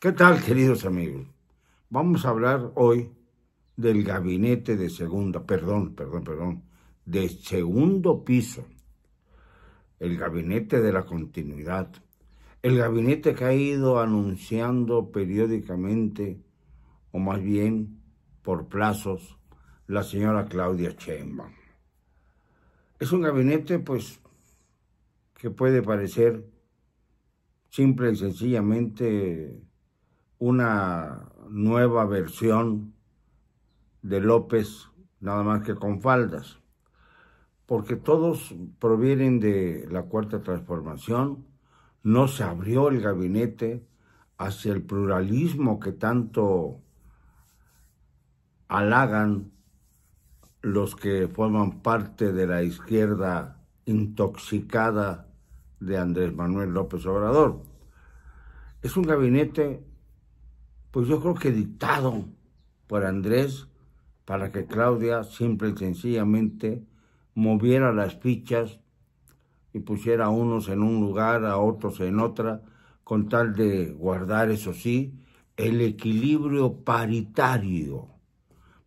¿Qué tal, queridos amigos? Vamos a hablar hoy del gabinete de segunda, perdón, perdón, perdón, de segundo piso. El gabinete de la continuidad. El gabinete que ha ido anunciando periódicamente, o más bien por plazos, la señora Claudia Chemba. Es un gabinete, pues, que puede parecer simple y sencillamente una nueva versión de López, nada más que con faldas, porque todos provienen de la cuarta transformación, no se abrió el gabinete hacia el pluralismo que tanto halagan los que forman parte de la izquierda intoxicada de Andrés Manuel López Obrador. Es un gabinete, pues yo creo que dictado por Andrés para que Claudia simple y sencillamente moviera las fichas y pusiera unos en un lugar, a otros en otra, con tal de guardar, eso sí, el equilibrio paritario.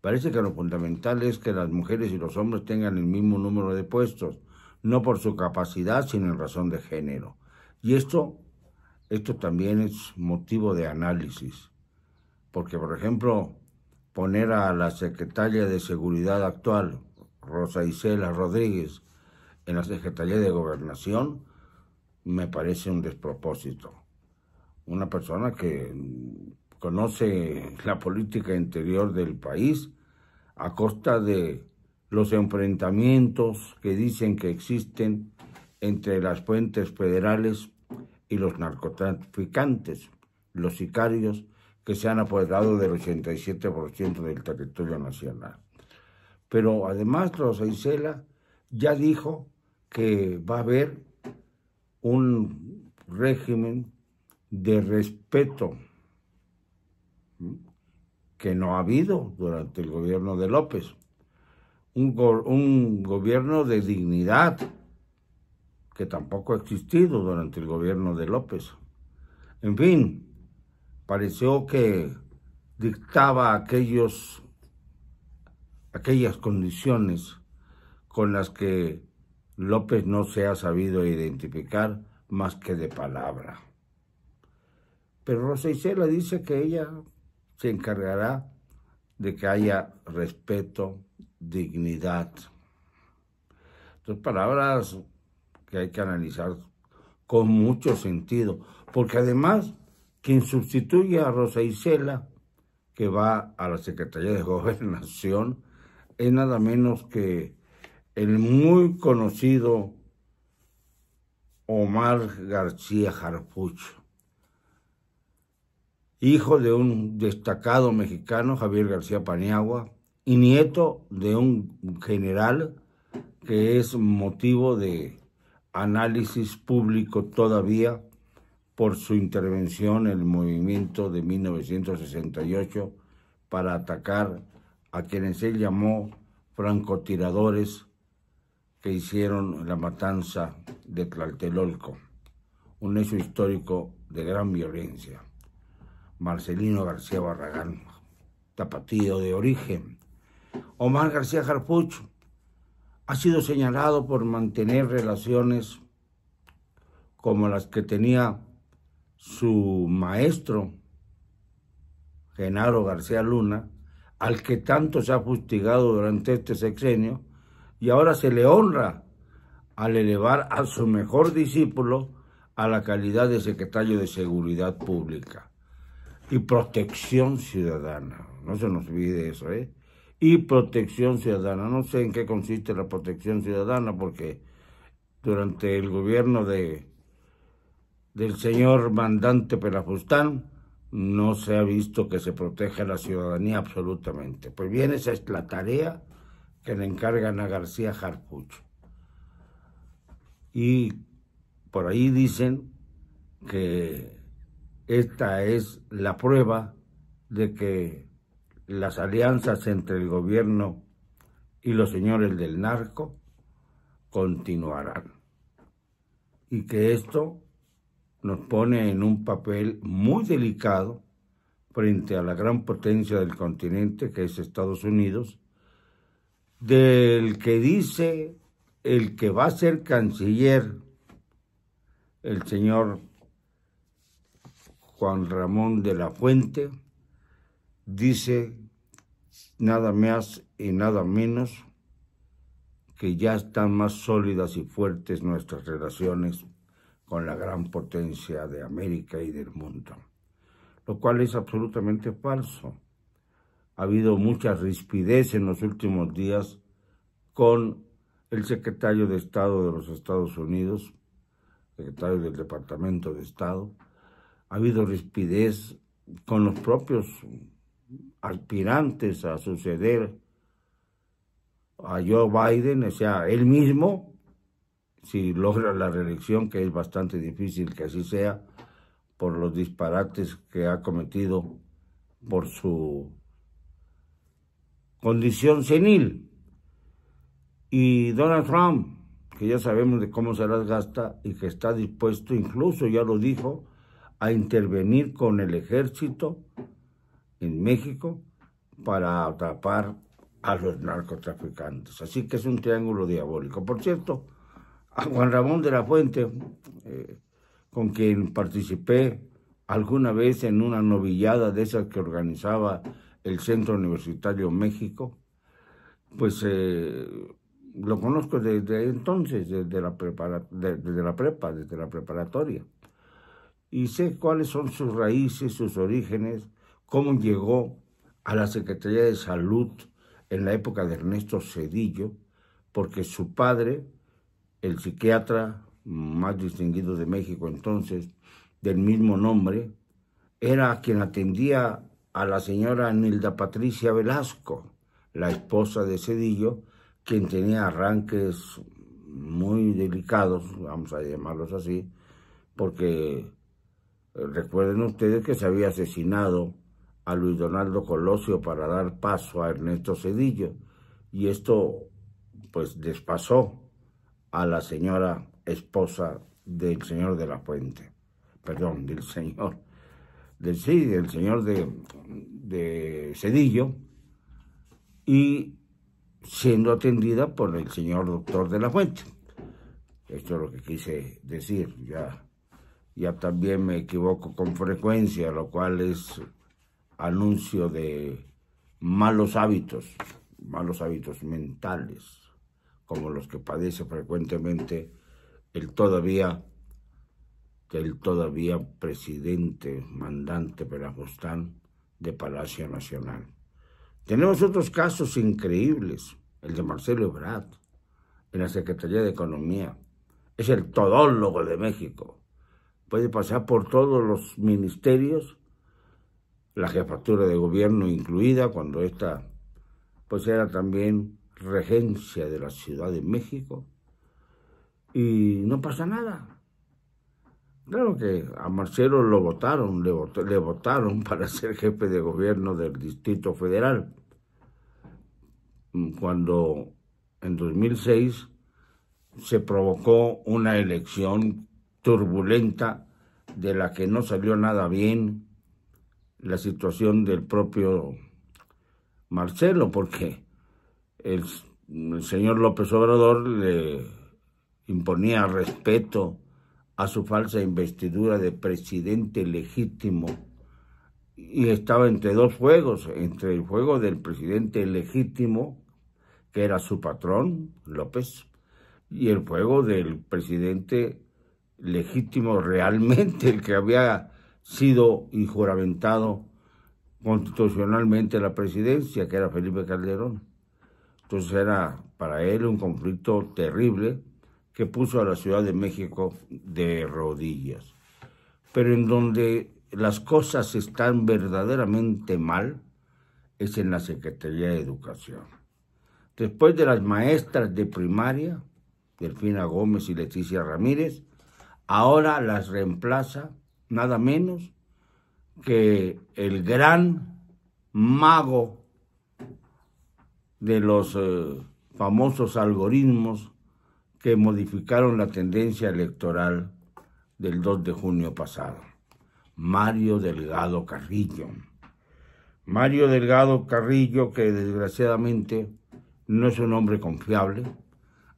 Parece que lo fundamental es que las mujeres y los hombres tengan el mismo número de puestos no por su capacidad, sino en razón de género. Y esto, esto también es motivo de análisis, porque por ejemplo, poner a la secretaria de Seguridad actual, Rosa Isela Rodríguez, en la Secretaría de Gobernación, me parece un despropósito. Una persona que conoce la política interior del país a costa de los enfrentamientos que dicen que existen entre las fuentes federales y los narcotraficantes, los sicarios que se han apoderado del 87% del territorio nacional. Pero además los Isela ya dijo que va a haber un régimen de respeto que no ha habido durante el gobierno de López un, gobierno de dignidad, que tampoco ha existido durante el gobierno de López. En fin, pareció que dictaba aquellos, aquellas condiciones con las que López no se ha sabido identificar más que de palabra. Pero Rosa Isela dice que ella se encargará de que haya respeto dignidad. dos palabras que hay que analizar con mucho sentido, porque además quien sustituye a Rosa Isela, que va a la Secretaría de Gobernación, es nada menos que el muy conocido Omar García Jarpucho, hijo de un destacado mexicano, Javier García Paniagua, y nieto de un general que es motivo de análisis público todavía por su intervención en el movimiento de 1968 para atacar a quienes él llamó francotiradores que hicieron la matanza de Tlaltelolco, un hecho histórico de gran violencia. Marcelino García Barragán, tapatío de origen, Omar García Jarpucho ha sido señalado por mantener relaciones como las que tenía su maestro, Genaro García Luna, al que tanto se ha fustigado durante este sexenio, y ahora se le honra al elevar a su mejor discípulo a la calidad de secretario de Seguridad Pública y Protección Ciudadana. No se nos olvide eso, ¿eh? y protección ciudadana. No sé en qué consiste la protección ciudadana porque durante el gobierno de del señor mandante Pelafustán no se ha visto que se proteja la ciudadanía absolutamente. Pues bien, esa es la tarea que le encargan a García Jarpucho. Y por ahí dicen que esta es la prueba de que las alianzas entre el gobierno y los señores del narco continuarán. Y que esto nos pone en un papel muy delicado frente a la gran potencia del continente que es Estados Unidos, del que dice el que va a ser canciller, el señor Juan Ramón de la Fuente, dice nada más y nada menos que ya están más sólidas y fuertes nuestras relaciones con la gran potencia de América y del mundo, lo cual es absolutamente falso. Ha habido mucha rispidez en los últimos días con el secretario de Estado de los Estados Unidos, secretario del Departamento de Estado. Ha habido rispidez con los propios aspirantes a suceder a Joe Biden, o sea, él mismo, si logra la reelección, que es bastante difícil que así sea, por los disparates que ha cometido por su condición senil. Y Donald Trump, que ya sabemos de cómo se las gasta y que está dispuesto, incluso ya lo dijo, a intervenir con el ejército en México para atrapar a los narcotraficantes. Así que es un triángulo diabólico. Por cierto, a Juan Ramón de la Fuente, eh, con quien participé alguna vez en una novillada de esas que organizaba el Centro Universitario México, pues eh, lo conozco desde entonces, desde la, desde la prepa, desde la preparatoria. Y sé cuáles son sus raíces, sus orígenes, cómo llegó a la Secretaría de Salud en la época de Ernesto Cedillo, porque su padre, el psiquiatra más distinguido de México entonces, del mismo nombre, era quien atendía a la señora Nilda Patricia Velasco, la esposa de Cedillo, quien tenía arranques muy delicados, vamos a llamarlos así, porque eh, recuerden ustedes que se había asesinado a Luis Donaldo Colosio para dar paso a Ernesto Cedillo y esto pues despasó a la señora esposa del señor de la Fuente, perdón, del señor, sí, del señor de, Cedillo y siendo atendida por el señor doctor de la Fuente. Esto es lo que quise decir, ya, ya también me equivoco con frecuencia, lo cual es anuncio de malos hábitos, malos hábitos mentales, como los que padece frecuentemente el todavía el todavía presidente mandante Perajustán de Palacio Nacional. Tenemos otros casos increíbles, el de Marcelo Ebrard en la Secretaría de Economía. Es el todólogo de México. Puede pasar por todos los ministerios la jefatura de gobierno incluida, cuando esta pues era también regencia de la Ciudad de México, y no pasa nada. Claro que a Marcelo lo votaron, le, le votaron para ser jefe de gobierno del Distrito Federal. Mm, cuando en 2006 se provocó una elección turbulenta de la que no salió nada bien la situación del propio Marcelo, porque el, señor López Obrador le imponía respeto a su falsa investidura de presidente legítimo y estaba entre dos juegos, entre el juego del presidente legítimo, que era su patrón, López, y el juego del presidente legítimo realmente, el que había sido y juramentado constitucionalmente la presidencia, que era Felipe Calderón. Entonces era para él un conflicto terrible que puso a la Ciudad de México de rodillas. Pero en donde las cosas están verdaderamente mal es en la Secretaría de Educación. Después de las maestras de primaria, Delfina Gómez y Leticia Ramírez, ahora las reemplaza nada menos que el gran mago de los eh, famosos algoritmos que modificaron la tendencia electoral del 2 de junio pasado, Mario Delgado Carrillo. Mario Delgado Carrillo, que desgraciadamente no es un hombre confiable,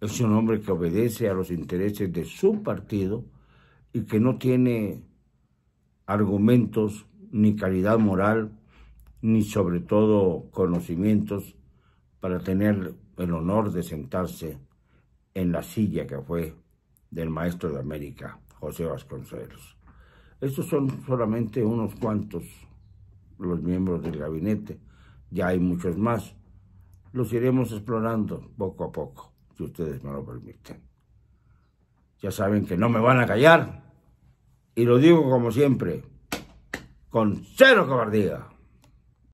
es un hombre que obedece a los intereses de su partido y que no tiene argumentos, ni calidad moral, ni sobre todo conocimientos para tener el honor de sentarse en la silla que fue del maestro de América, José Vasconcelos. Estos son solamente unos cuantos los miembros del gabinete, ya hay muchos más. Los iremos explorando poco a poco, si ustedes me lo permiten. Ya saben que no me van a callar. Y lo digo como siempre, con cero cobardía.